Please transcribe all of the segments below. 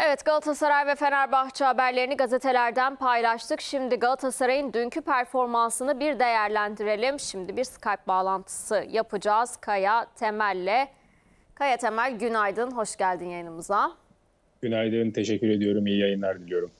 Evet Galatasaray ve Fenerbahçe haberlerini gazetelerden paylaştık. Şimdi Galatasaray'ın dünkü performansını bir değerlendirelim. Şimdi bir Skype bağlantısı yapacağız Kaya Temel'le. Kaya Temel günaydın, hoş geldin yayınımıza. Günaydın, teşekkür ediyorum. İyi yayınlar diliyorum.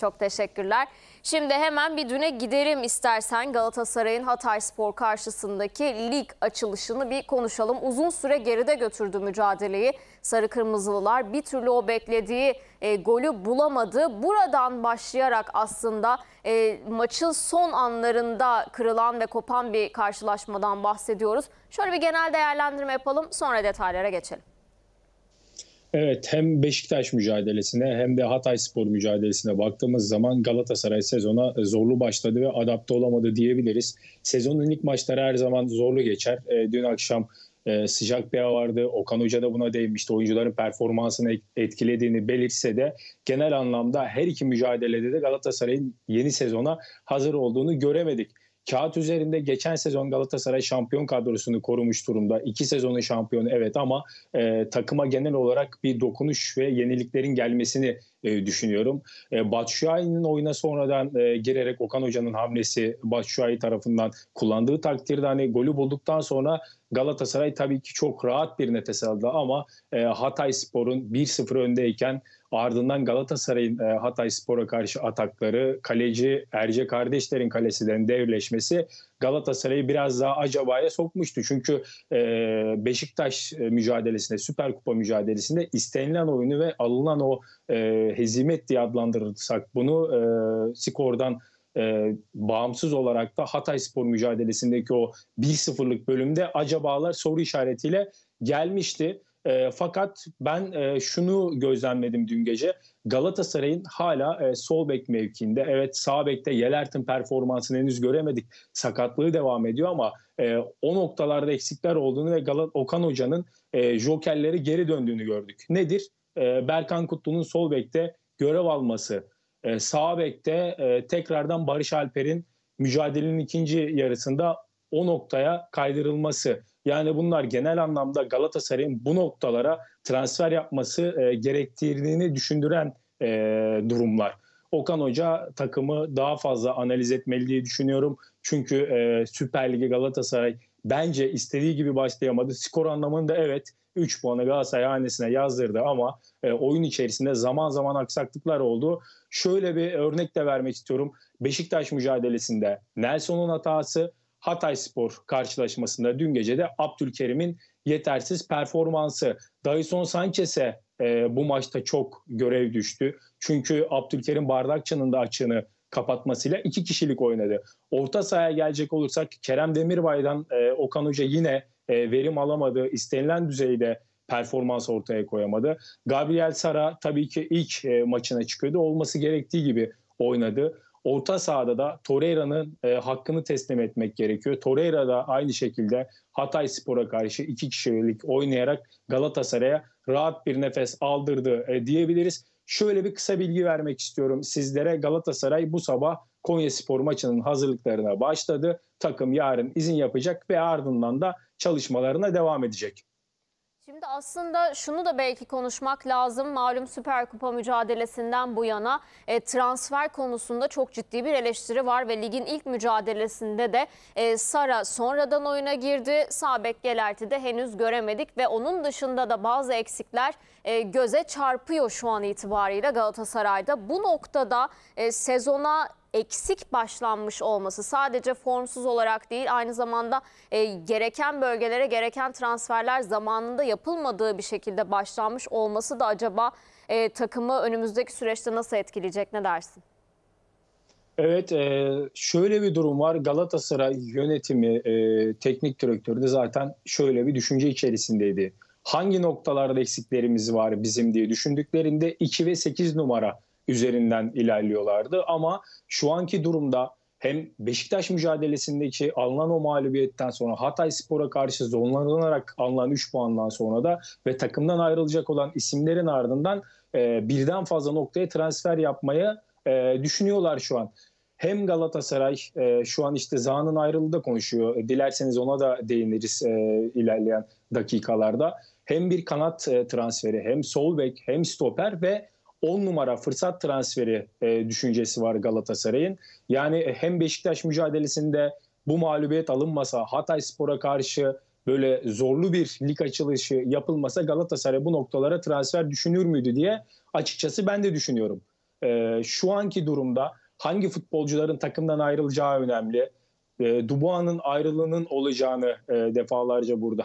Çok teşekkürler. Şimdi hemen bir düne giderim istersen Galatasaray'ın Hatay Spor karşısındaki lig açılışını bir konuşalım. Uzun süre geride götürdü mücadeleyi. Sarı Kırmızılılar bir türlü o beklediği e, golü bulamadı. Buradan başlayarak aslında e, maçın son anlarında kırılan ve kopan bir karşılaşmadan bahsediyoruz. Şöyle bir genel değerlendirme yapalım sonra detaylara geçelim. Evet hem Beşiktaş mücadelesine hem de Hatay Spor mücadelesine baktığımız zaman Galatasaray sezona e, zorlu başladı ve adapte olamadı diyebiliriz. Sezonun ilk maçları her zaman zorlu geçer. E, dün akşam e, sıcak bir hava vardı. Okan Hoca da buna değinmişti. Oyuncuların performansını etkilediğini belirtse de genel anlamda her iki mücadelede de Galatasaray'ın yeni sezona hazır olduğunu göremedik. Kağıt üzerinde geçen sezon Galatasaray şampiyon kadrosunu korumuş durumda. İki sezonun şampiyonu evet ama e, takıma genel olarak bir dokunuş ve yeniliklerin gelmesini e, düşünüyorum. E, Batshuayi'nin oyuna sonradan e, girerek Okan Hoca'nın hamlesi Batshuayi tarafından kullandığı takdirde hani golü bulduktan sonra Galatasaray tabii ki çok rahat bir nefes aldı ama e, Hatay Spor'un 1-0 öndeyken Ardından Galatasaray'ın e, Hatay Spor'a karşı atakları, kaleci Erce Kardeşler'in kalesinden devleşmesi Galatasaray'ı biraz daha acabaya sokmuştu. Çünkü e, Beşiktaş e, mücadelesinde, Süper Kupa mücadelesinde istenilen oyunu ve alınan o e, hezimet diye adlandırırsak bunu e, skordan e, bağımsız olarak da Hatay Spor mücadelesindeki o 1-0'lık bölümde acabalar soru işaretiyle gelmişti. E, fakat ben e, şunu gözlemledim dün gece. Galatasaray'ın hala e, sol bek mevkiinde evet sağ bekte Yelert'in performansını henüz göremedik. Sakatlığı devam ediyor ama e, o noktalarda eksikler olduğunu ve Galat Okan Hoca'nın e, jokerleri geri döndüğünü gördük. Nedir? E, Berkan Kutlu'nun sol bekte görev alması, e, sağ bekte e, tekrardan Barış Alper'in mücadelenin ikinci yarısında o noktaya kaydırılması. Yani bunlar genel anlamda Galatasaray'ın bu noktalara transfer yapması e, gerektirdiğini düşündüren e, durumlar. Okan Hoca takımı daha fazla analiz etmeli diye düşünüyorum. Çünkü e, Süper Lig'e Galatasaray bence istediği gibi başlayamadı. Skor anlamında evet 3 puanı Galatasaray hanesine yazdırdı ama e, oyun içerisinde zaman zaman aksaklıklar oldu. Şöyle bir örnek de vermek istiyorum. Beşiktaş mücadelesinde Nelson'un hatası, Hatay Spor karşılaşmasında dün gece de Abdülkerim'in yetersiz performansı. Dyson Sanchez'e e, bu maçta çok görev düştü. Çünkü Abdülkerim Bardakçı'nın da açığını kapatmasıyla iki kişilik oynadı. Orta sahaya gelecek olursak Kerem Demirbay'dan e, Okan Hoca yine e, verim alamadı. istenilen düzeyde performans ortaya koyamadı. Gabriel Sara tabii ki ilk e, maçına çıkıyordu. Olması gerektiği gibi oynadı. Orta sahada da Torreira'nın e, hakkını teslim etmek gerekiyor. Torreira da aynı şekilde Hatay Spor'a karşı iki kişilik oynayarak Galatasaray'a rahat bir nefes aldırdı e, diyebiliriz. Şöyle bir kısa bilgi vermek istiyorum sizlere. Galatasaray bu sabah Konya Spor maçının hazırlıklarına başladı. Takım yarın izin yapacak ve ardından da çalışmalarına devam edecek. Şimdi aslında şunu da belki konuşmak lazım. Malum Süper Kupa mücadelesinden bu yana e, transfer konusunda çok ciddi bir eleştiri var ve ligin ilk mücadelesinde de e, Sara sonradan oyuna girdi. Sabek Gelert'i de henüz göremedik ve onun dışında da bazı eksikler e, göze çarpıyor şu an itibariyle Galatasaray'da. Bu noktada e, sezona eksik başlanmış olması sadece formsuz olarak değil aynı zamanda e, gereken bölgelere gereken transferler zamanında yapılmadığı bir şekilde başlanmış olması da acaba e, takımı önümüzdeki süreçte nasıl etkileyecek ne dersin? Evet e, şöyle bir durum var Galatasaray yönetimi e, teknik direktörü de zaten şöyle bir düşünce içerisindeydi. Hangi noktalarda eksiklerimiz var bizim diye düşündüklerinde 2 ve 8 numara üzerinden ilerliyorlardı. Ama şu anki durumda hem Beşiktaş mücadelesindeki alınan o mağlubiyetten sonra Hatay Spor'a karşı zorlanılarak alınan 3 puandan sonra da ve takımdan ayrılacak olan isimlerin ardından e, birden fazla noktaya transfer yapmayı e, düşünüyorlar şu an. Hem Galatasaray e, şu an işte Zaha'nın ayrılığı da konuşuyor. E, dilerseniz ona da değiniriz e, ilerleyen dakikalarda. Hem bir kanat e, transferi hem sol bek hem stoper ve 10 numara fırsat transferi e, düşüncesi var Galatasaray'ın. Yani e, hem Beşiktaş mücadelesinde bu mağlubiyet alınmasa Hatay Spor'a karşı böyle zorlu bir lig açılışı yapılmasa Galatasaray bu noktalara transfer düşünür müydü diye açıkçası ben de düşünüyorum. E, şu anki durumda hangi futbolcuların takımdan ayrılacağı önemli. E, Dubois'ın ayrılığının olacağını e, defalarca burada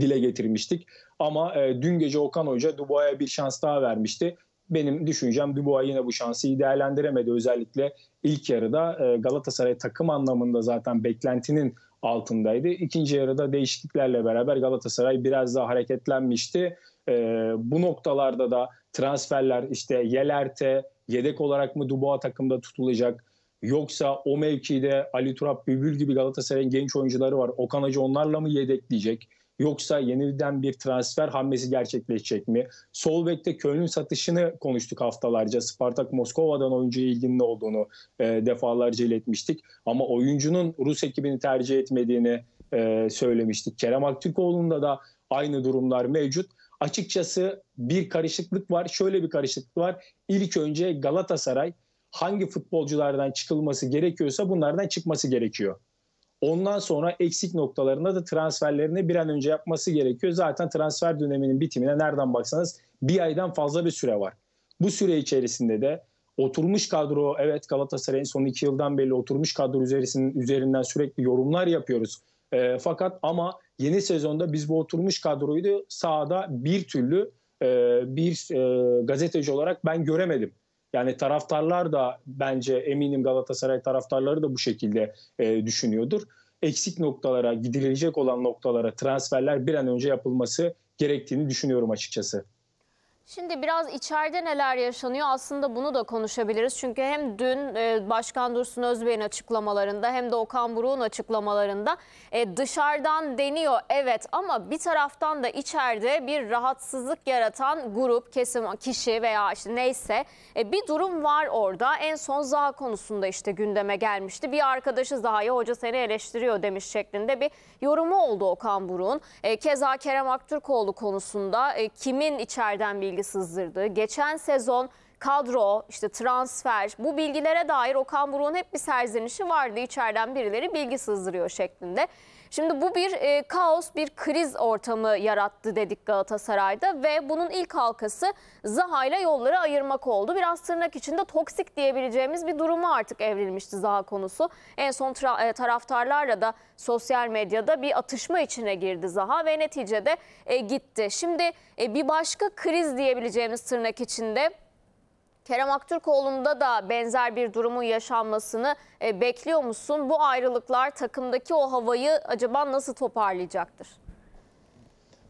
dile getirmiştik. Ama e, dün gece Okan Hoca Dubois'a bir şans daha vermişti. Benim düşüncem Dubois yine bu şansı iyi değerlendiremedi. Özellikle ilk yarıda e, Galatasaray takım anlamında zaten beklentinin altındaydı. İkinci yarıda değişikliklerle beraber Galatasaray biraz daha hareketlenmişti. E, bu noktalarda da transferler işte Yelerte yedek olarak mı Dubois takımda tutulacak? Yoksa o mevkide Ali Turap Bülbül gibi Galatasaray'ın genç oyuncuları var. Okan Hacı onlarla mı yedekleyecek? Yoksa yeniden bir transfer hamlesi gerçekleşecek mi? Sol bekte Köln'ün satışını konuştuk haftalarca. Spartak Moskova'dan oyuncuya ilgili olduğunu e, defalarca iletmiştik. Ama oyuncunun Rus ekibini tercih etmediğini e, söylemiştik. Kerem Aktürkoğlu'nda da aynı durumlar mevcut. Açıkçası bir karışıklık var. Şöyle bir karışıklık var. İlk önce Galatasaray hangi futbolculardan çıkılması gerekiyorsa bunlardan çıkması gerekiyor. Ondan sonra eksik noktalarında da transferlerini bir an önce yapması gerekiyor. Zaten transfer döneminin bitimine nereden baksanız bir aydan fazla bir süre var. Bu süre içerisinde de oturmuş kadro evet Galatasaray'ın son iki yıldan belli oturmuş kadro üzerisinden, üzerinden sürekli yorumlar yapıyoruz. E, fakat ama yeni sezonda biz bu oturmuş kadroyu da sahada bir türlü e, bir e, gazeteci olarak ben göremedim. Yani taraftarlar da bence eminim Galatasaray taraftarları da bu şekilde e, düşünüyordur. Eksik noktalara, gidilecek olan noktalara transferler bir an önce yapılması gerektiğini düşünüyorum açıkçası. Şimdi biraz içeride neler yaşanıyor aslında bunu da konuşabiliriz. Çünkü hem dün e, Başkan Dursun Özbey'in açıklamalarında hem de Okan Buruk'un açıklamalarında e, dışarıdan deniyor evet ama bir taraftan da içeride bir rahatsızlık yaratan grup, kesim, kişi veya işte neyse e, bir durum var orada. En son Zaha konusunda işte gündeme gelmişti. Bir arkadaşı Zaha'yı hoca seni eleştiriyor demiş şeklinde bir yorumu oldu Okan Buruk'un. Keza Kerem Aktürkoğlu konusunda kimin içeriden bir bilgi sızdırdı. Geçen sezon kadro, işte transfer bu bilgilere dair Okan Buruk'un hep bir serzenişi vardı. İçeriden birileri bilgi sızdırıyor şeklinde. Şimdi bu bir e, kaos, bir kriz ortamı yarattı dedik Galatasaray'da ve bunun ilk halkası Zaha ile yolları ayırmak oldu. Biraz tırnak içinde toksik diyebileceğimiz bir durumu artık evrilmişti Zaha konusu. En son e, taraftarlarla da sosyal medyada bir atışma içine girdi Zaha ve neticede e, gitti. Şimdi e, bir başka kriz diyebileceğimiz tırnak içinde Kerem Aktürkoğlu'nda da benzer bir durumun yaşanmasını e, bekliyor musun? Bu ayrılıklar takımdaki o havayı acaba nasıl toparlayacaktır?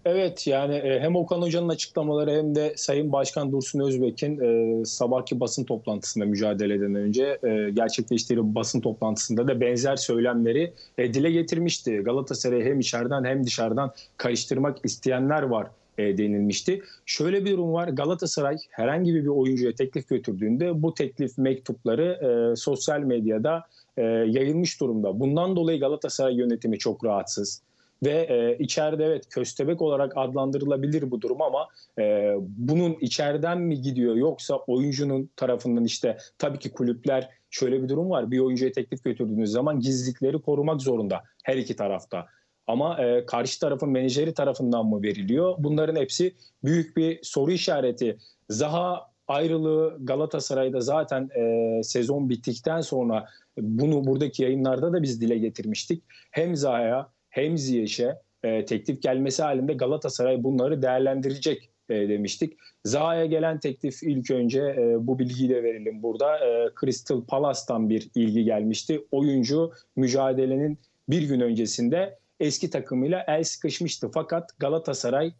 Evet yani e, hem Okan Hoca'nın açıklamaları hem de Sayın Başkan Dursun Özbek'in e, sabahki basın toplantısında mücadeleden önce e, gerçekleştirdiği basın toplantısında da benzer söylemleri e, dile getirmişti. Galatasaray'ı hem içeriden hem dışarıdan karıştırmak isteyenler var e, denilmişti. Şöyle bir durum var. Galatasaray herhangi bir oyuncuya teklif götürdüğünde bu teklif mektupları e, sosyal medyada e, yayılmış durumda. Bundan dolayı Galatasaray yönetimi çok rahatsız. Ve e, içeride evet köstebek olarak adlandırılabilir bu durum ama e, bunun içeriden mi gidiyor yoksa oyuncunun tarafından işte tabii ki kulüpler şöyle bir durum var. Bir oyuncuya teklif götürdüğünüz zaman gizlilikleri korumak zorunda her iki tarafta ama e, karşı tarafın menajeri tarafından mı veriliyor? Bunların hepsi büyük bir soru işareti. Zaha ayrılığı Galatasaray'da zaten e, sezon bittikten sonra bunu buradaki yayınlarda da biz dile getirmiştik. Hem Zaha'ya hem Ziyech'e e, teklif gelmesi halinde Galatasaray bunları değerlendirecek e, demiştik. Zaha'ya gelen teklif ilk önce e, bu bilgiyi de verelim burada. E, Crystal Palace'tan bir ilgi gelmişti. Oyuncu mücadelenin bir gün öncesinde eski takımıyla el sıkışmıştı. Fakat Galatasaray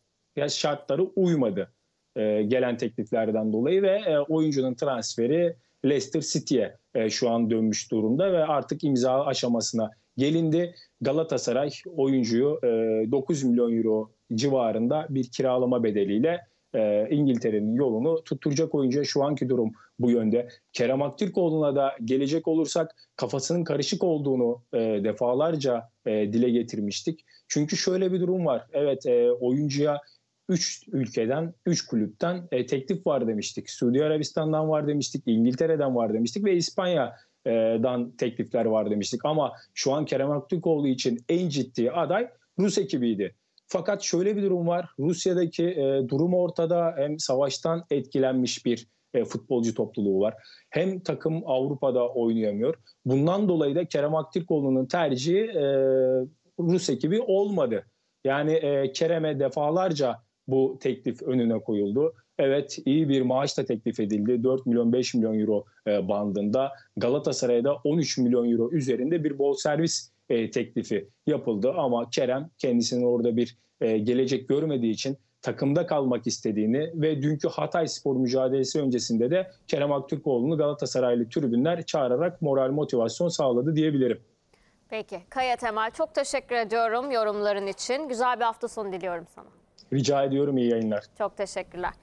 şartları uymadı e, gelen tekliflerden dolayı ve e, oyuncunun transferi Leicester City'ye e, şu an dönmüş durumda ve artık imza aşamasına gelindi. Galatasaray oyuncuyu e, 9 milyon euro civarında bir kiralama bedeliyle e, İngiltere'nin yolunu tutturacak oyuncu şu anki durum bu yönde. Kerem Aktürkoğlu'na da gelecek olursak kafasının karışık olduğunu e, defalarca e, dile getirmiştik. Çünkü şöyle bir durum var. Evet e, oyuncuya 3 ülkeden, 3 kulüpten e, teklif var demiştik. Suudi Arabistan'dan var demiştik, İngiltere'den var demiştik ve İspanya dan teklifler var demiştik ama şu an Kerem Aktürkoğlu için en ciddi aday Rus ekibiydi. Fakat şöyle bir durum var. Rusya'daki e, durum ortada hem savaştan etkilenmiş bir e, futbolcu topluluğu var. Hem takım Avrupa'da oynayamıyor. Bundan dolayı da Kerem Aktürkoğlu'nun tercihi e, Rus ekibi olmadı. Yani e, Kerem'e defalarca bu teklif önüne koyuldu. Evet iyi bir maaş da teklif edildi. 4 milyon 5 milyon euro e, bandında. Galatasaray'da 13 milyon euro üzerinde bir bol servis e, teklifi yapıldı ama Kerem kendisinin orada bir e, gelecek görmediği için takımda kalmak istediğini ve dünkü Hatay Spor mücadelesi öncesinde de Kerem Aktürkoğlu'nu Galatasaraylı tribünler çağırarak moral motivasyon sağladı diyebilirim. Peki Kaya Temel çok teşekkür ediyorum yorumların için. Güzel bir hafta sonu diliyorum sana. Rica ediyorum iyi yayınlar. Çok teşekkürler.